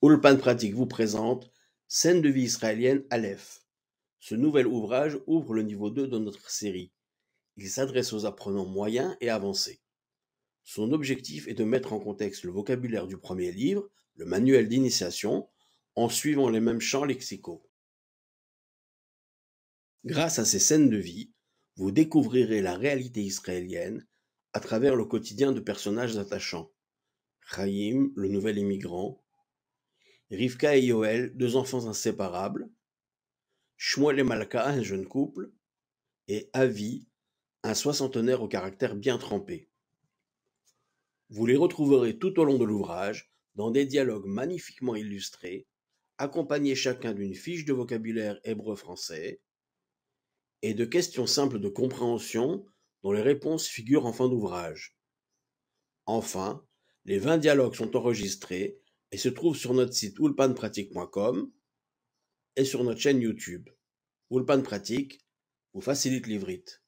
Ulpan Pratique vous présente Scène de vie israélienne Aleph. Ce nouvel ouvrage ouvre le niveau 2 de notre série. Il s'adresse aux apprenants moyens et avancés. Son objectif est de mettre en contexte le vocabulaire du premier livre, le manuel d'initiation, en suivant les mêmes champs lexicaux. Grâce à ces scènes de vie, vous découvrirez la réalité israélienne à travers le quotidien de personnages attachants. Chaim, le nouvel immigrant, Rivka et Yoel, deux enfants inséparables, Shmuel et Malka, un jeune couple, et Avi, un soixantenaire au caractère bien trempé. Vous les retrouverez tout au long de l'ouvrage dans des dialogues magnifiquement illustrés, accompagnés chacun d'une fiche de vocabulaire hébreu-français et de questions simples de compréhension dont les réponses figurent en fin d'ouvrage. Enfin, les 20 dialogues sont enregistrés et se trouve sur notre site oulpanpratique.com et sur notre chaîne YouTube. Oulpan Pratique vous facilite l'ivrite.